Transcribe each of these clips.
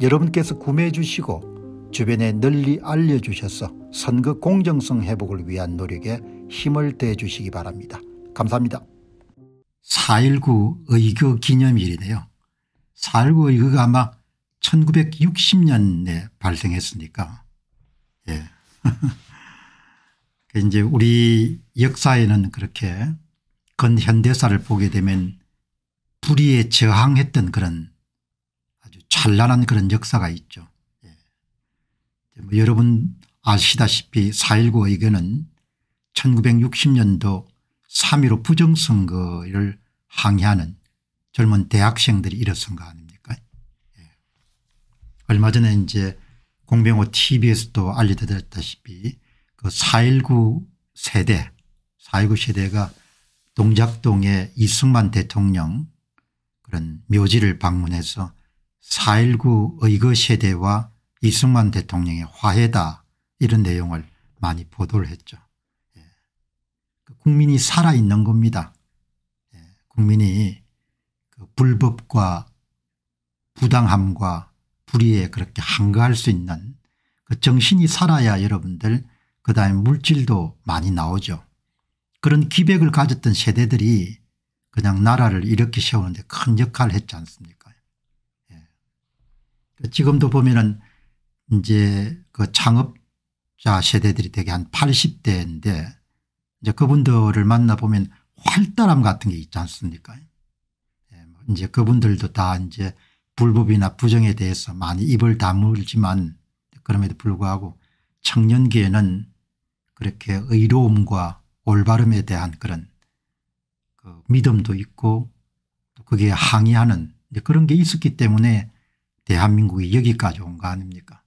여러분께서 구매해 주시고 주변에 널리 알려주셔서 선거 공정성 회복을 위한 노력에 힘을 대 주시기 바랍니다. 감사합니다. 4.19 의교 기념일이네요. 4.19 의교가 아마 1960년에 발생했으니까 예. 그 이제 우리 역사에는 그렇게 근현대사를 보게 되면 불의에 저항했던 그런 찬란한 그런 역사가 있죠. 예. 뭐 여러분 아시다시피 4.19 의견은 1960년도 3.15 부정선거를 항의하는 젊은 대학생들이 일어선 거 아닙니까 예. 얼마 전에 이제 공병호 tv에서도 알려드렸다시피 그4.19 세대 4.19 세대가 동작동의 이승만 대통령 그런 묘지를 방문해서 4.19 의거세대와 이승만 대통령의 화해다 이런 내용을 많이 보도를 했죠. 예. 그 국민이 살아있는 겁니다. 예. 국민이 그 불법과 부당함과 불의에 그렇게 한가할수 있는 그 정신이 살아야 여러분들 그다음에 물질도 많이 나오죠. 그런 기백을 가졌던 세대들이 그냥 나라를 이렇게 세우는데 큰 역할을 했지 않습니까 지금도 보면은 이제 그 창업자 세대들이 대개 한 80대인데 이제 그분들을 만나보면 활달함 같은 게 있지 않습니까? 예, 뭐 이제 그분들도 다 이제 불법이나 부정에 대해서 많이 입을 다물지만 그럼에도 불구하고 청년기에는 그렇게 의로움과 올바름에 대한 그런 그 믿음도 있고 또 그게 항의하는 그런 게 있었기 때문에 대한민국이 여기까지 온 거 아닙니까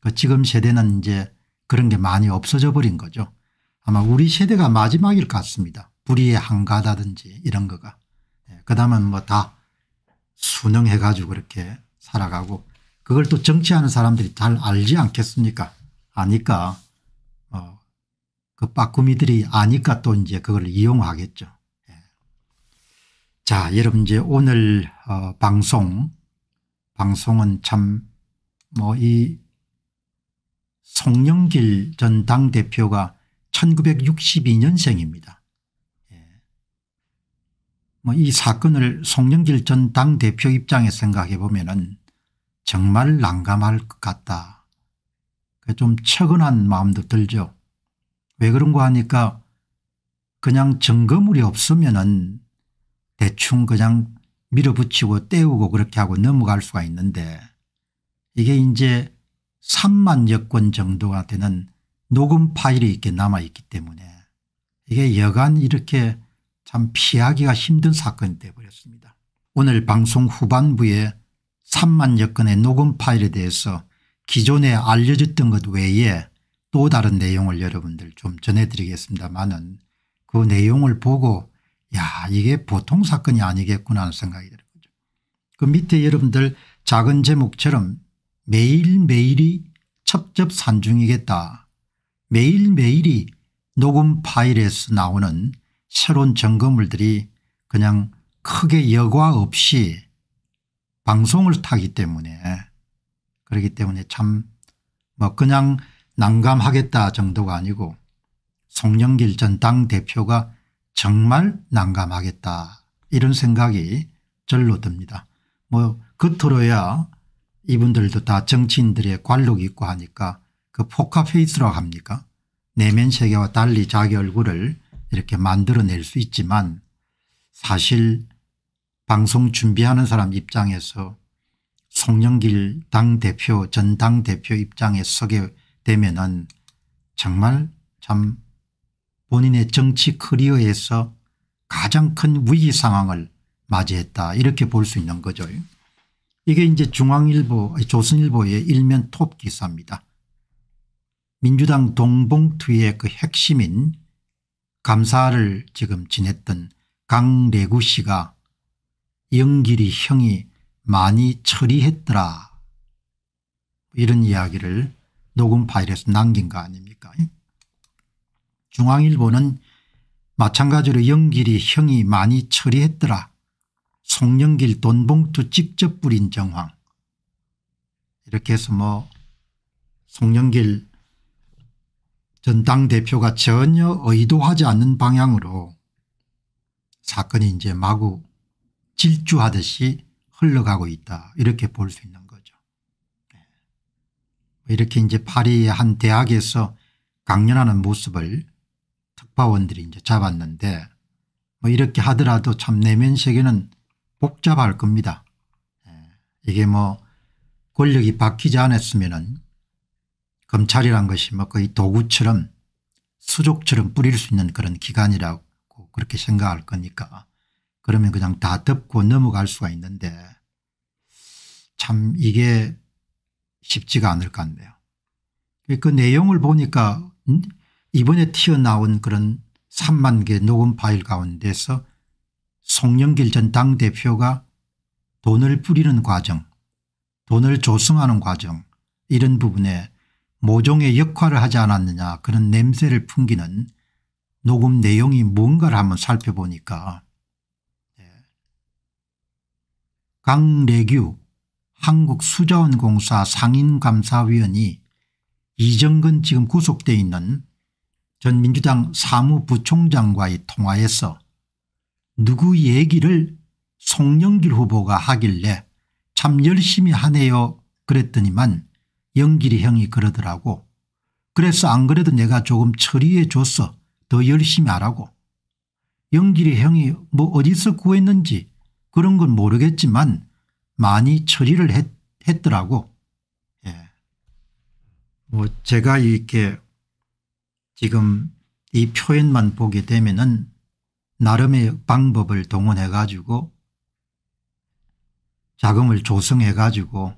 그 지금 세대는 이제 그런 게 많이 없어져 버린 거죠. 아마 우리 세대가 마지막일 것 같습니다. 불의의 한가다든지 이런 거가. 예, 그 다음은 뭐다 순응해 가지고 그렇게 살아가고 그걸 또 정치하는 사람들이 잘 알지 않겠습니까 아니까 어, 그 빠꾸미들이 아니까 또 이제 그걸 이용하겠죠. 예. 자 여러분 이제 오늘 어, 방송 방송은 참 뭐 이 송영길 전 당대표가 1962년생입니다. 예. 뭐 이 사건을 송영길 전 당대표 입장에 생각해 보면 은 정말 난감할 것 같다. 그 좀 처근한 마음도 들죠. 왜그런거 하니까 그냥 증거물이 없으면 은 대충 그냥 밀어붙이고 떼우고 그렇게 하고 넘어갈 수가 있는데 이게 이제 3만여 건 정도가 되는 녹음 파일이 이렇게 남아있기 때문에 이게 여간 이렇게 참 피하기가 힘든 사건이 되어버렸습니다. 오늘 방송 후반부에 3만여 건의 녹음 파일에 대해서 기존에 알려졌던 것 외에 또 다른 내용을 여러분들 좀 전해드리겠습니다만은 그 내용을 보고 야 이게 보통 사건이 아니겠구나 하는 생각이 드는 거죠. 그 밑에 여러분들 작은 제목처럼 매일매일이 첩첩산중이겠다. 매일매일이 녹음 파일에서 나오는 새로운 점검물들이 그냥 크게 여과 없이 방송을 타기 때문에 그렇기 때문에 참 뭐 그냥 난감하겠다 정도가 아니고 송영길 전 당대표가 정말 난감하겠다 이런 생각이 절로 듭니다. 뭐 겉으로야 이분들도 다 정치인들의 관록이 있고 하니까 그 포카페이스라고 합니까 내면 세계와 달리 자기 얼굴을 이렇게 만들어낼 수 있지만 사실 방송 준비하는 사람 입장에서 송영길 당대표 전 당대표 입장에 서게 되면 은 정말 참 본인의 정치 커리어에서 가장 큰 위기 상황을 맞이했다 이렇게 볼 수 있는 거죠. 이게 이제 중앙일보 조선일보의 일면 톱 기사입니다. 민주당 동봉투의 그 핵심인 감사를 지금 지냈던 강래구 씨가 영길이 형이 많이 처리했더라 이런 이야기를 녹음 파일에서 남긴 거 아닙니까 중앙일보는 마찬가지로 영길이 형이 많이 처리했더라. 송영길 돈봉투 직접 부린 정황. 이렇게 해서 뭐 송영길 전 당대표가 전혀 의도하지 않는 방향으로 사건이 이제 마구 질주하듯이 흘러가고 있다 이렇게 볼 수 있는 거죠. 네. 이렇게 이제 파리의 한 대학에서 강연하는 모습을 특파원들이 이제 잡았는데 뭐 이렇게 하더라도 참 내면 세계는 복잡할 겁니다. 예. 이게 뭐 권력이 바뀌지 않았으면 검찰이란 것이 뭐 거의 도구처럼 수족처럼 뿌릴 수 있는 그런 기관이라고 그렇게 생각할 거니까 그러면 그냥 다 덮고 넘어갈 수가 있는데 참 이게 쉽지가 않을 것 같네요. 그 내용을 보니까 이번에 튀어나온 그런 3만 개 녹음 파일 가운데서 송영길 전 당대표가 돈을 뿌리는 과정 돈을 조성하는 과정 이런 부분에 모종의 역할을 하지 않았느냐 그런 냄새를 풍기는 녹음 내용이 뭔가를 한번 살펴보니까 예. 강래규 한국수자원공사 상인감사위원이 이정근 지금 구속돼 있는 전 민주당 사무부총장과의 통화에서 누구 얘기를 송영길 후보가 하길래 참 열심히 하네요 그랬더니만 영길이 형이 그러더라고 그래서 안 그래도 내가 조금 처리해 줬어 더 열심히 하라고 영길이 형이 뭐 어디서 구했는지 그런 건 모르겠지만 많이 처리를 했, 더라고 예. 뭐 제가 이렇게 지금 이 표현만 보게 되면은 나름의 방법을 동원해 가지고 자금을 조성해 가지고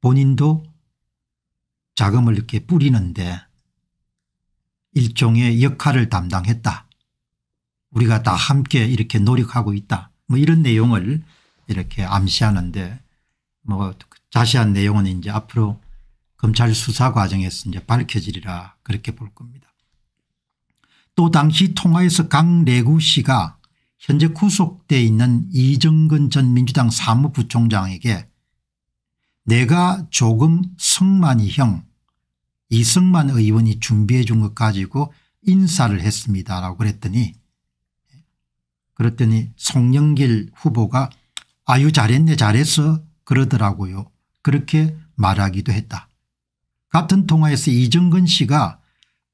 본인도 자금을 이렇게 뿌리는데 일종의 역할을 담당했다. 우리가 다 함께 이렇게 노력하고 있다. 뭐 이런 내용을 이렇게 암시하는데 뭐 자세한 내용은 이제 앞으로 검찰 수사 과정에서 이제 밝혀지리라 그렇게 볼 겁니다. 또 당시 통화에서 강래구 씨가 현재 구속돼 있는 이정근 전 민주당 사무부총장에게 내가 조금 성만이 형 이승만 의원이 준비해 준 것 가지고 인사를 했습니다라고 그랬더니 그랬더니 송영길 후보가 아유 잘했네 잘했어 그러더라고요. 그렇게 말하기도 했다. 같은 통화에서 이정근 씨가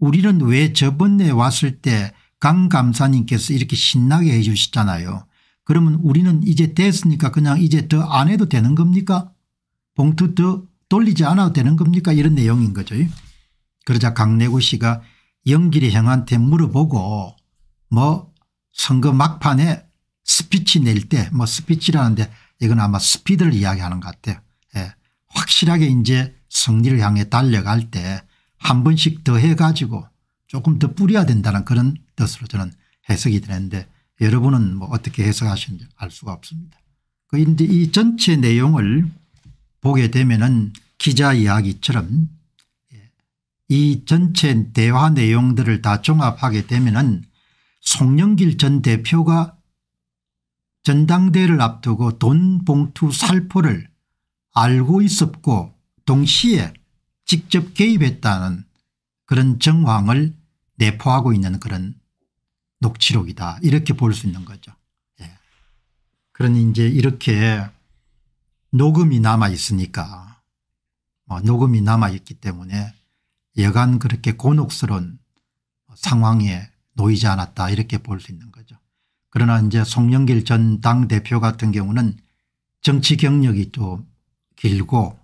우리는 왜 저번에 왔을 때 강 감사님께서 이렇게 신나게 해주셨잖아요 그러면 우리는 이제 됐으니까 그냥 이제 더 안 해도 되는 겁니까? 봉투 더 돌리지 않아도 되는 겁니까? 이런 내용인 거죠. 그러자 강내구 씨가 영길이 형한테 물어보고 뭐 선거 막판에 스피치 낼 때 뭐 스피치라는데 이건 아마 스피드를 이야기하는 것 같아요. 예. 확실하게 이제 승리를 향해 달려갈 때한 번씩 더해 가지고 조금 더 뿌려야 된다는 그런 뜻으로 저는 해석이 되는데 여러분은 뭐 어떻게 해석하시는지 알 수가 없습니다. 그런데 이 전체 내용을 보게 되면은 기자 이야기처럼 예, 이 전체 대화 내용들을 다 종합하게 되면은 송영길 전 대표가 전당대를 앞두고 돈 봉투 살포를 알고 있었고 동시에 직접 개입했다는 그런 정황을 내포하고 있는 그런 녹취록이다 이렇게 볼 수 있는 거죠. 예. 그러니 이제 이렇게 녹음이 남아 있으니까 뭐 녹음이 남아 있기 때문에 여간 그렇게 곤혹스러운 상황에 놓이지 않았다 이렇게 볼 수 있는 거죠. 그러나 이제 송영길 전 당대표 같은 경우는 정치 경력이 좀 길고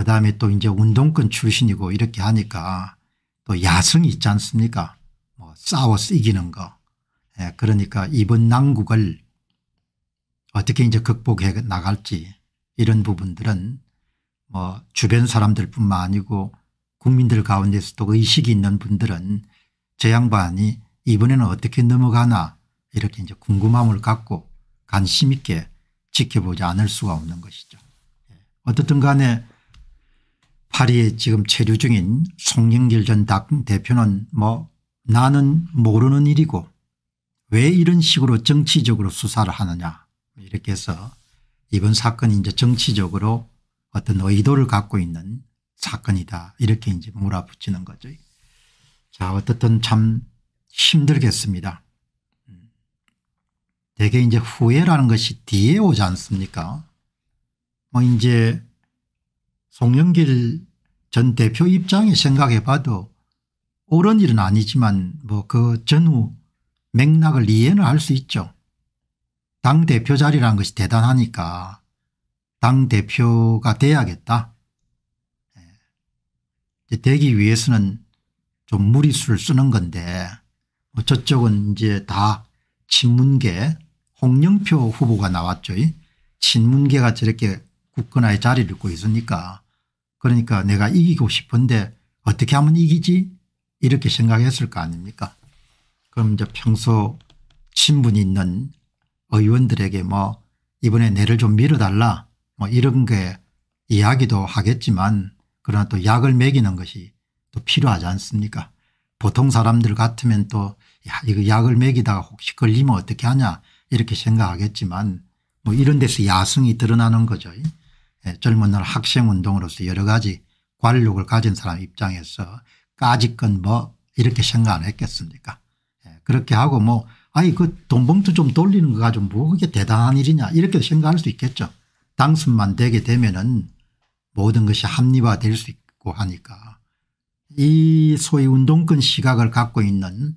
그다음에 또 이제 운동권 출신이고 이렇게 하니까 또 야성이 있지 않습니까 뭐 싸워서 이기는 거 예, 그러니까 이번 난국을 어떻게 이제 극복해 나갈지 이런 부분들은 뭐 주변 사람들 뿐만 아니고 국민들 가운데서도 의식이 있는 분들은 저 양반이 이번에는 어떻게 넘어가나 이렇게 이제 궁금함을 갖고 관심 있게 지켜보지 않을 수가 없는 것이죠. 예, 어떻든 간에 파리에 지금 체류 중인 송영길 전당 대표는 뭐 나는 모르는 일이고 왜 이런 식으로 정치적으로 수사를 하느냐 이렇게 해서 이번 사건이 이제 정치적으로 어떤 의도를 갖고 있는 사건이다 이렇게 이제 몰아붙이는 거죠. 자 어떻든 참 힘들겠습니다. 대개 이제 후회라는 것이 뒤에 오지 않습니까 뭐 이제 송영길 전 대표 입장에 생각해 봐도 옳은 일은 아니지만 뭐 그 전후 맥락을 이해는 할 수 있죠. 당대표 자리라는 것이 대단하니까 당대표가 돼야겠다. 예. 되기 위해서는 좀 무리수를 쓰는 건데 뭐 저쪽은 이제 다 친문계 홍영표 후보가 나왔죠. 친문계가 저렇게 굳거나의 자리를 고 있으니까 그러니까 내가 이기고 싶은데 어떻게 하면 이기지 이렇게 생각했을 거 아닙니까 그럼 이제 평소 친분 있는 의원들에게 뭐 이번에 내를 좀 밀어달라 뭐 이런 게 이야기도 하겠지만 그러나 또 약을 먹이는 것이 또 필요하지 않습니까 보통 사람들 같으면 또 야, 이거 약을 먹이다가 혹시 걸리면 어떻게 하냐 이렇게 생각하겠지만 뭐 이런 데서 야성이 드러나는 거죠. 예, 젊은 날 학생운동으로서 여러 가지 관록을 가진 사람 입장에서 까짓건 뭐 이렇게 생각 안 했겠습니까 예, 그렇게 하고 뭐 아니 그 돈봉투 좀 돌리는 거 가지고 뭐 그게 대단한 일이냐 이렇게 생각할 수 있겠죠. 당선만 되게 되면은 모든 것이 합리화될 수 있고 하니까 이 소위 운동권 시각을 갖고 있는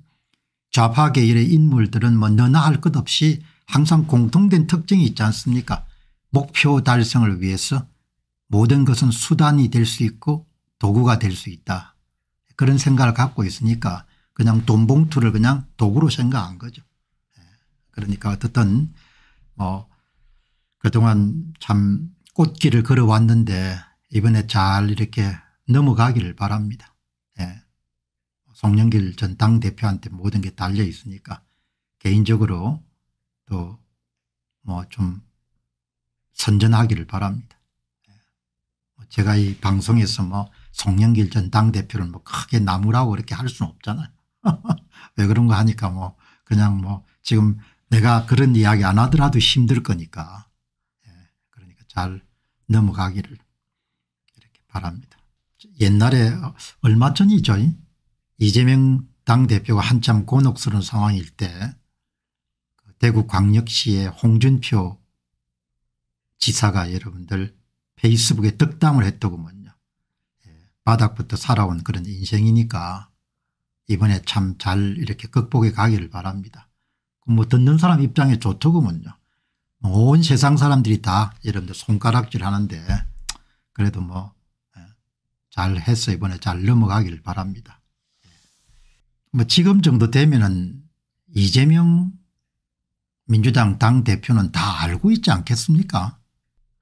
좌파계열의 인물들은 뭐 너나 할 것 없이 항상 공통된 특징이 있지 않습니까 목표 달성을 위해서 모든 것은 수단이 될 수 있고 도구가 될 수 있다. 그런 생각을 갖고 있으니까 그냥 돈 봉투를 그냥 도구로 생각한 거죠. 예. 그러니까 어떻든 뭐 그동안 참 꽃길을 걸어왔는데 이번에 잘 이렇게 넘어가기를 바랍니다. 예. 송영길 전 당대표한테 모든 게 달려 있으니까 개인적으로 또뭐좀 선전하기를 바랍니다. 예. 제가 이 방송에서 뭐 송영길 전 당대표를 뭐 크게 나무라고 그렇게 할 수는 없잖아요. 왜 그런 거 하니까 뭐 그냥 뭐 지금 내가 그런 이야기 안 하더라도 힘들 거니까 예. 그러니까 잘 넘어가기를 이렇게 바랍니다. 옛날에 얼마 전이죠. 이재명 당대표가 한참 곤혹스러운 상황일 때 그 대구 광역시의 홍준표 지사가 여러분들 페이스북에 덕담을 했더구먼요. 예, 바닥부터 살아온 그런 인생이니까 이번에 참 잘 이렇게 극복해 가기를 바랍니다. 뭐 듣는 사람 입장에 좋더구먼요. 온 세상 사람들이 다 여러분들 손가락질 하는데 그래도 뭐잘 예, 해서 이번에 잘 넘어가길 바랍니다. 예. 뭐 지금 정도 되면은 이재명 민주당 당대표는 다 알고 있지 않겠습니까?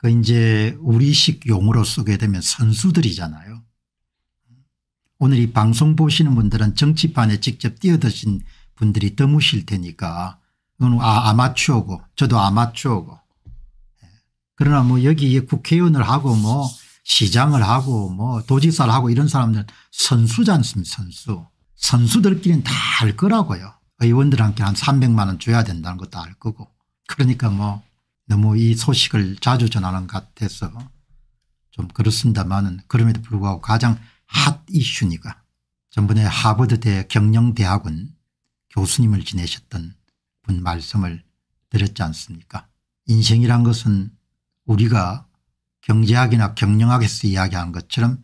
그 이제 우리식 용어로 쓰게 되면 선수들이잖아요. 오늘 이 방송 보시는 분들은 정치판에 직접 뛰어드신 분들이 드무실 테니까 이건 아, 아마추어고 저도 아마추어고 예. 그러나 뭐 여기에 국회의원을 하고 뭐 시장을 하고 뭐 도지사를 하고 이런 사람들 선수지 않습니까 선수. 선수들끼리는 다 알 거라고요. 의원들한테 한 300만 원 줘야 된다는 것도 알 거고 그러니까 뭐 너무 이 소식을 자주 전하는 것 같아서 좀 그렇습니다만은 그럼에도 불구하고 가장 핫 이슈니까 전번에 하버드대 경영대학원 교수님을 지내셨던 분 말씀을 드렸지 않습니까 인생이란 것은 우리가 경제학이나 경영학에서 이야기한 것처럼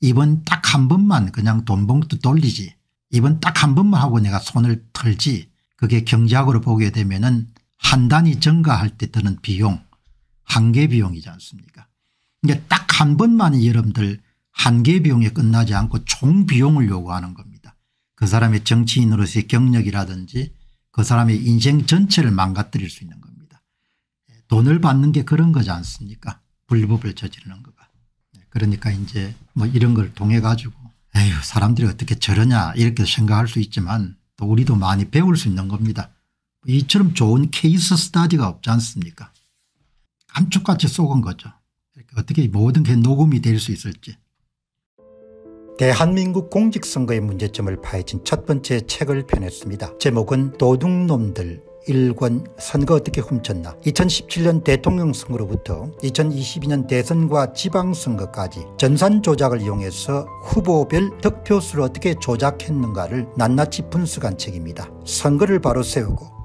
이번 딱 한 번만 그냥 돈봉투 돌리지 이번 딱 한 번만 하고 내가 손을 털지 그게 경제학으로 보게 되면 은한 단위 증가할 때 드는 비용 한계 비용이지 않습니까 이게 딱한번만 여러분들 한계 비용에 끝나지 않고 총 비용을 요구하는 겁니다. 그 사람의 정치인으로서의 경력이라든지 그 사람의 인생 전체를 망가뜨릴 수 있는 겁니다. 돈을 받는 게 그런 거지 않습니까 불법을 저지르는 거가. 네, 그러니까 이제 뭐 이런 걸 통해 가지고 에휴 사람들이 어떻게 저러냐 이렇게 생각할 수 있지만 또 우리도 많이 배울 수 있는 겁니다. 이처럼 좋은 케이스 스타디가 없지 않습니까 감쪽같이 속은 거죠. 어떻게 모든 게 녹음이 될 수 있을지. 대한민국 공직선거의 문제점을 파헤친 첫 번째 책을 펴냈습니다. 제목은 도둑놈들 일권 선거 어떻게 훔쳤나 2017년 대통령 선거로부터 2022년 대선과 지방선거까지 전산 조작을 이용해서 후보별 득표수를 어떻게 조작했는가를 낱낱이 분석한 책입니다. 선거를 바로 세우고